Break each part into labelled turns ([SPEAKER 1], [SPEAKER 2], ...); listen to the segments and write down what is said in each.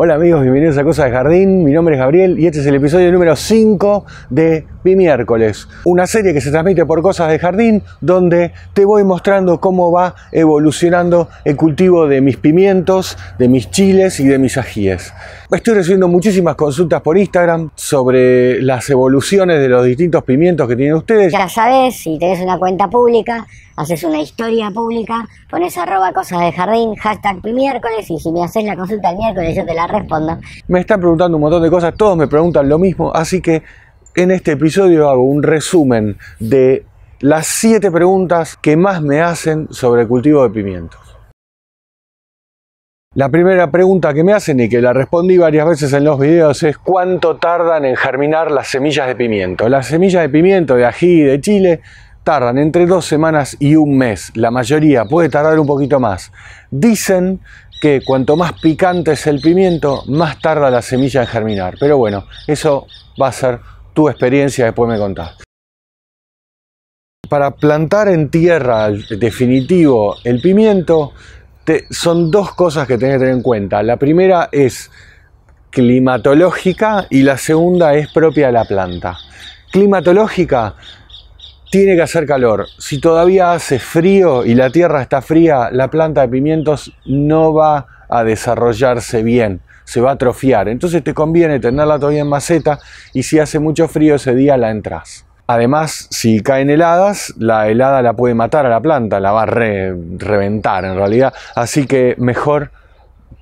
[SPEAKER 1] Hola amigos, bienvenidos a Cosas de Jardín, mi nombre es Gabriel y este es el episodio número 5 de Mi Miércoles, una serie que se transmite por Cosas de Jardín donde te voy mostrando cómo va evolucionando el cultivo de mis pimientos, de mis chiles y de mis ajíes. Estoy recibiendo muchísimas consultas por Instagram sobre las evoluciones de los distintos pimientos que tienen ustedes. Ya sabes, si tenés una cuenta pública, haces una historia pública, pones arroba cosa de jardín, hashtag miércoles y si me haces la consulta el miércoles yo te la respondo. Me están preguntando un montón de cosas, todos me preguntan lo mismo, así que en este episodio hago un resumen de las 7 preguntas que más me hacen sobre el cultivo de pimientos. La primera pregunta que me hacen y que la respondí varias veces en los videos es cuánto tardan en germinar las semillas de pimiento. Las semillas de pimiento, de ají, de chile tardan entre dos semanas y un mes. La mayoría puede tardar un poquito más. Dicen que cuanto más picante es el pimiento, más tarda la semilla en germinar. Pero bueno, eso va a ser tu experiencia, después me contás. Para plantar en tierra definitivo el pimiento, son dos cosas que tenés que tener en cuenta. La primera es climatológica y la segunda es propia de la planta. Climatológica tiene que hacer calor. Si todavía hace frío y la tierra está fría, la planta de pimientos no va a desarrollarse bien, se va a atrofiar. Entonces te conviene tenerla todavía en maceta y si hace mucho frío ese día la entras. Además, si caen heladas, la helada la puede matar a la planta, la va a reventar en realidad. Así que mejor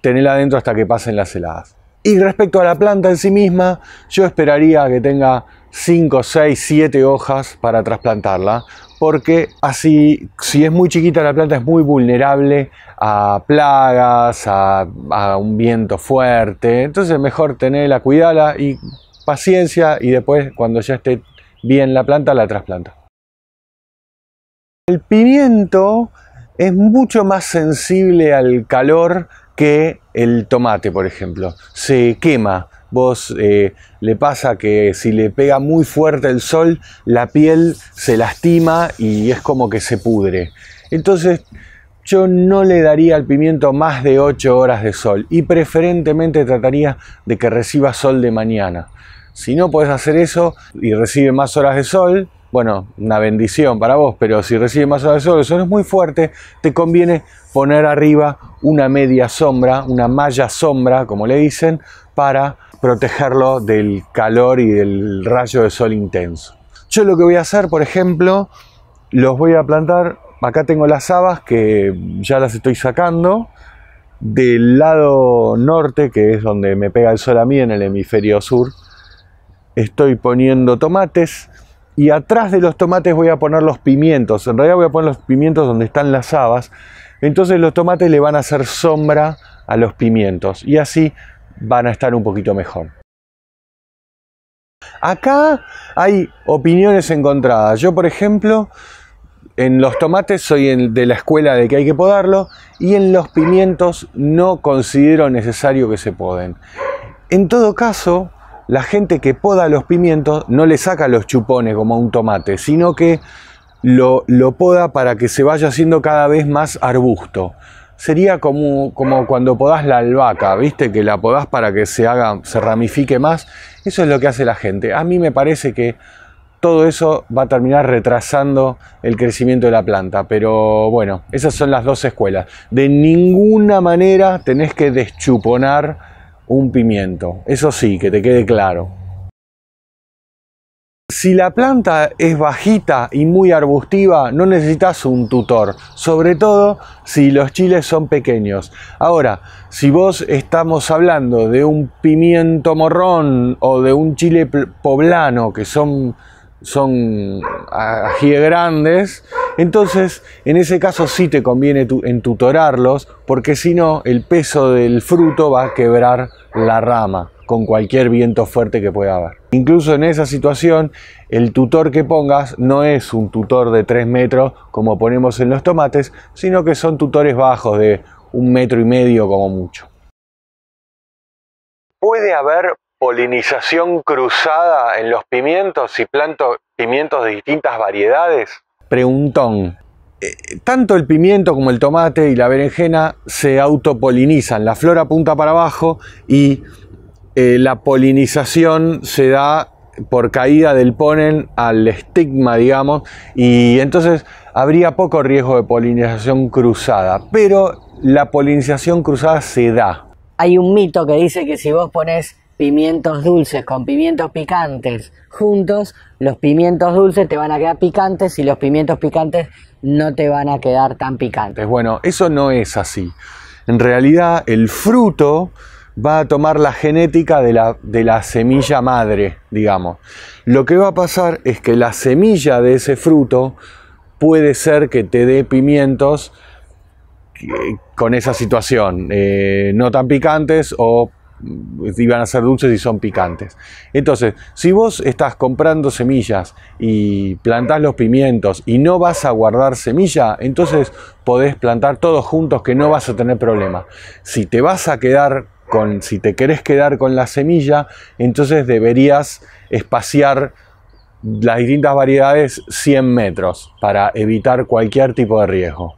[SPEAKER 1] tenerla adentro hasta que pasen las heladas. Y respecto a la planta en sí misma, yo esperaría que tenga 5, 6, 7 hojas para trasplantarla, porque así, si es muy chiquita la planta, es muy vulnerable a plagas, a, un viento fuerte. Entonces, mejor tenerla, cuidarla y paciencia, y después, cuando ya esté bien la planta, la trasplanta. El pimiento es mucho más sensible al calor que el tomate, por ejemplo. Se quema, Vos eh, le pasa que si le pega muy fuerte el sol, la piel se lastima y es como que se pudre. Entonces, yo no le daría al pimiento más de 8 horas de sol y preferentemente trataría de que reciba sol de mañana. Si no puedes hacer eso y recibe más horas de sol, bueno, una bendición para vos, pero si recibe más horas de sol, el sol es muy fuerte, te conviene poner arriba una media sombra, una malla sombra, como le dicen, para protegerlo del calor y del rayo de sol intenso. Yo lo que voy a hacer, por ejemplo, los voy a plantar, acá tengo las habas que ya las estoy sacando, del lado norte, que es donde me pega el sol a mí en el hemisferio sur, estoy poniendo tomates y atrás de los tomates voy a poner los pimientos. En realidad voy a poner los pimientos donde están las habas. Entonces los tomates le van a hacer sombra a los pimientos y así van a estar un poquito mejor. Acá hay opiniones encontradas. Yo, por ejemplo, en los tomates soy de la escuela de que hay que podarlo y en los pimientos no considero necesario que se poden. En todo caso, la gente que poda los pimientos no le saca los chupones como un tomate, sino que lo, lo poda para que se vaya haciendo cada vez más arbusto sería como, como cuando podás la albahaca, ¿viste? Que la podás para que se haga, se ramifique más. Eso es lo que hace la gente. A mí me parece que todo eso va a terminar retrasando el crecimiento de la planta. Pero bueno, esas son las dos escuelas. De ninguna manera tenés que deschuponar un pimiento. Eso sí, que te quede claro. Si la planta es bajita y muy arbustiva, no necesitas un tutor, sobre todo si los chiles son pequeños. Ahora, si vos estamos hablando de un pimiento morrón o de un chile poblano, que son, son grandes, entonces en ese caso sí te conviene tutorarlos, entutorarlos, porque si no, el peso del fruto va a quebrar la rama con cualquier viento fuerte que pueda haber. Incluso en esa situación, el tutor que pongas no es un tutor de 3 metros como ponemos en los tomates, sino que son tutores bajos de un metro y medio como mucho. ¿Puede haber polinización cruzada en los pimientos si planto pimientos de distintas variedades? Preguntón. Eh, tanto el pimiento como el tomate y la berenjena se autopolinizan. La flor apunta para abajo y eh, la polinización se da por caída del ponen al estigma, digamos, y entonces habría poco riesgo de polinización cruzada, pero la polinización cruzada se da. Hay un mito que dice que si vos pones pimientos dulces con pimientos picantes juntos, los pimientos dulces te van a quedar picantes y los pimientos picantes no te van a quedar tan picantes. Bueno, eso no es así. En realidad el fruto va a tomar la genética de la, de la semilla madre, digamos. Lo que va a pasar es que la semilla de ese fruto puede ser que te dé pimientos eh, con esa situación, eh, no tan picantes o iban mm, a ser dulces y son picantes. Entonces, si vos estás comprando semillas y plantás los pimientos y no vas a guardar semilla, entonces podés plantar todos juntos que no vas a tener problema. Si te vas a quedar si te querés quedar con la semilla, entonces deberías espaciar las distintas variedades 100 metros para evitar cualquier tipo de riesgo.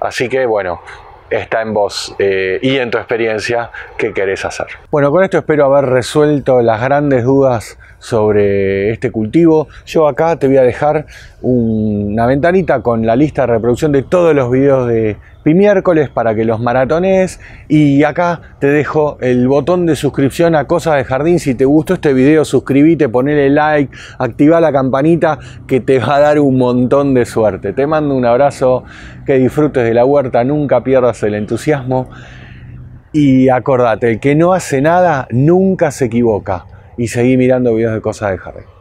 [SPEAKER 1] Así que bueno, está en vos eh, y en tu experiencia que querés hacer. Bueno, con esto espero haber resuelto las grandes dudas sobre este cultivo. Yo acá te voy a dejar una ventanita con la lista de reproducción de todos los videos de miércoles para que los maratones y acá te dejo el botón de suscripción a Cosas de Jardín. Si te gustó este video, suscríbete, ponle like, activa la campanita que te va a dar un montón de suerte. Te mando un abrazo, que disfrutes de la huerta, nunca pierdas el entusiasmo. Y acordate, el que no hace nada nunca se equivoca. Y seguí mirando videos de cosas de Harry.